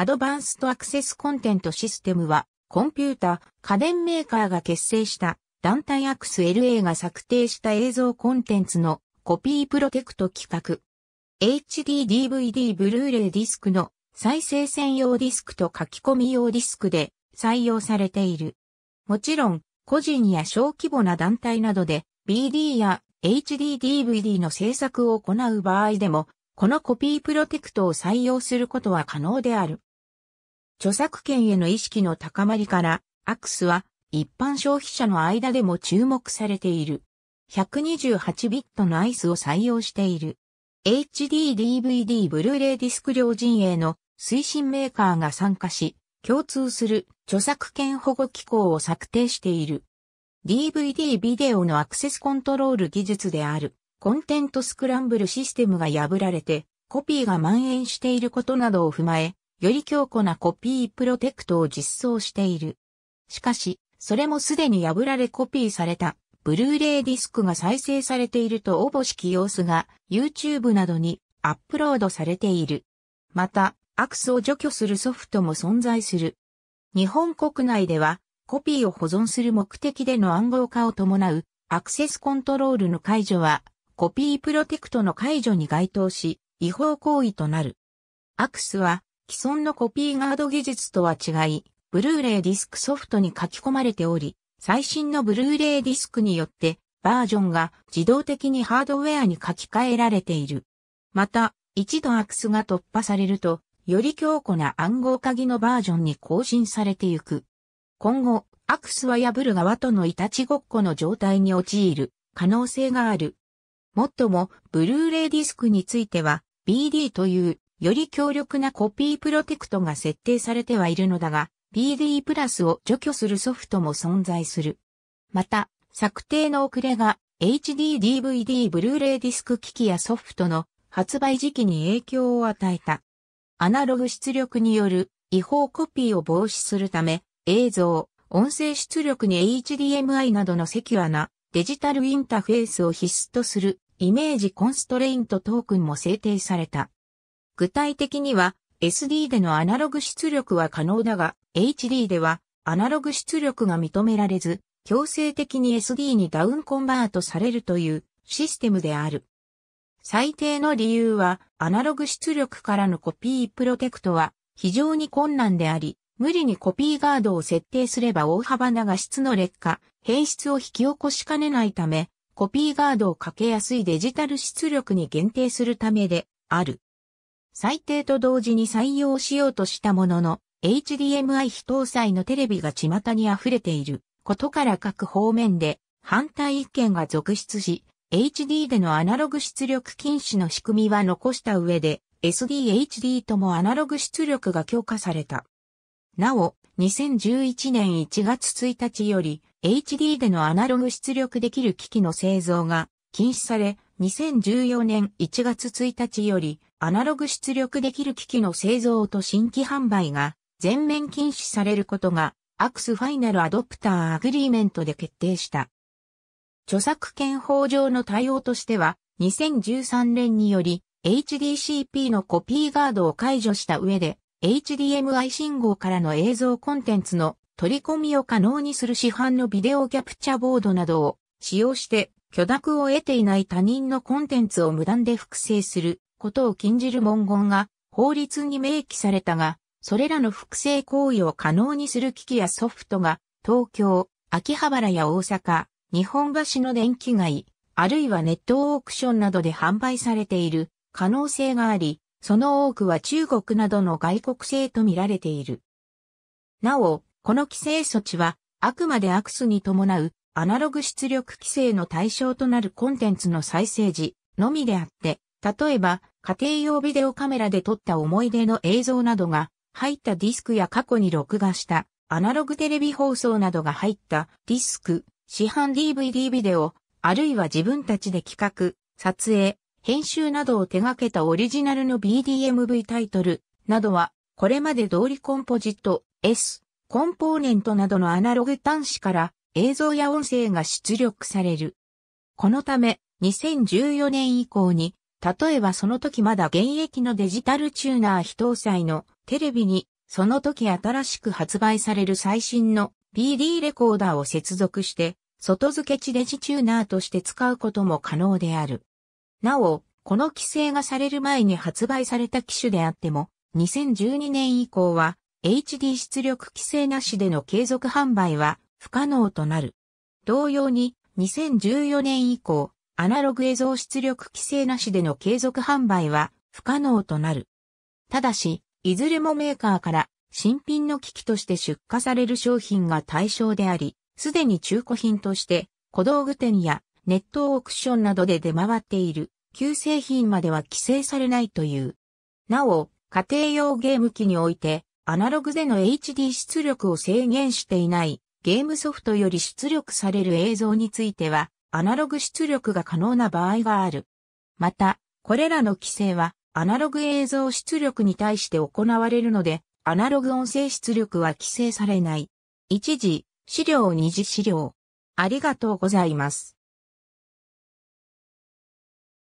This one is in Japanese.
アドバンストアクセスコンテントシステムは、コンピュータ、家電メーカーが結成した団体アクス LA が策定した映像コンテンツのコピープロテクト企画。HD DVD ブルーレイディスクの再生専用ディスクと書き込み用ディスクで採用されている。もちろん、個人や小規模な団体などで BD や HDDVD の制作を行う場合でも、このコピープロテクトを採用することは可能である。著作権への意識の高まりから、アクスは一般消費者の間でも注目されている。128ビットのアイスを採用している。HD-DVD ブルーレイディスク両陣営の推進メーカーが参加し、共通する著作権保護機構を策定している。DVD ビデオのアクセスコントロール技術であるコンテントスクランブルシステムが破られてコピーが蔓延していることなどを踏まえ、より強固なコピープロテクトを実装している。しかし、それもすでに破られコピーされた、ブルーレイディスクが再生されているとおぼしき様子が YouTube などにアップロードされている。また、アクスを除去するソフトも存在する。日本国内では、コピーを保存する目的での暗号化を伴うアクセスコントロールの解除は、コピープロテクトの解除に該当し、違法行為となる。アクスは、既存のコピーガード技術とは違い、ブルーレイディスクソフトに書き込まれており、最新のブルーレイディスクによってバージョンが自動的にハードウェアに書き換えられている。また、一度アクスが突破されると、より強固な暗号鍵のバージョンに更新されていく。今後、アクスは破る側とのいたちごっこの状態に陥る可能性がある。もっとも、ブルーレイディスクについては、BD というより強力なコピープロテクトが設定されてはいるのだが、PD プラスを除去するソフトも存在する。また、策定の遅れが HDDVD ブルーレイディスク機器やソフトの発売時期に影響を与えた。アナログ出力による違法コピーを防止するため、映像、音声出力に HDMI などのセキュアなデジタルインターフェースを必須とするイメージコンストレイントトークンも制定された。具体的には SD でのアナログ出力は可能だが HD ではアナログ出力が認められず強制的に SD にダウンコンバートされるというシステムである。最低の理由はアナログ出力からのコピープロテクトは非常に困難であり、無理にコピーガードを設定すれば大幅な画質の劣化、変質を引き起こしかねないため、コピーガードをかけやすいデジタル出力に限定するためである。最低と同時に採用しようとしたものの、HDMI 非搭載のテレビが巷に溢れていることから各方面で反対意見が続出し、HD でのアナログ出力禁止の仕組みは残した上で、SDHD ともアナログ出力が強化された。なお、2011年1月1日より、HD でのアナログ出力できる機器の製造が禁止され、2014年1月1日より、アナログ出力できる機器の製造と新規販売が全面禁止されることが、アクスファイナルアドプターアグリーメントで決定した。著作権法上の対応としては、2013年により HDCP のコピーガードを解除した上で、HDMI 信号からの映像コンテンツの取り込みを可能にする市販のビデオキャプチャボードなどを使用して許諾を得ていない他人のコンテンツを無断で複製することを禁じる文言が法律に明記されたが、それらの複製行為を可能にする機器やソフトが東京、秋葉原や大阪、日本橋の電気街、あるいはネットオークションなどで販売されている可能性があり、その多くは中国などの外国製とみられている。なお、この規制措置は、あくまでアクスに伴うアナログ出力規制の対象となるコンテンツの再生時のみであって、例えば家庭用ビデオカメラで撮った思い出の映像などが入ったディスクや過去に録画したアナログテレビ放送などが入ったディスク、市販 DVD ビデオ、あるいは自分たちで企画、撮影、編集などを手掛けたオリジナルの BDMV タイトルなどは、これまで通りコンポジット、S、コンポーネントなどのアナログ端子から映像や音声が出力される。このため、2014年以降に例えばその時まだ現役のデジタルチューナー非搭載のテレビに、その時新しく発売される最新の PD レコーダーを接続して、外付け地デジチューナーとして使うことも可能である。なお、この規制がされる前に発売された機種であっても、2012年以降は HD 出力規制なしでの継続販売は不可能となる。同様に2014年以降、アナログ映像出力規制なしでの継続販売は不可能となる。ただし、いずれもメーカーから新品の機器として出荷される商品が対象であり、すでに中古品として小道具店やネットオークションなどで出回っている旧製品までは規制されないという。なお、家庭用ゲーム機において、アナログでの HD 出力を制限していないゲームソフトより出力される映像については、アナログ出力が可能な場合がある。また、これらの規制は、アナログ映像出力に対して行われるので、アナログ音声出力は規制されない。一時、資料二次資料。ありがとうございます。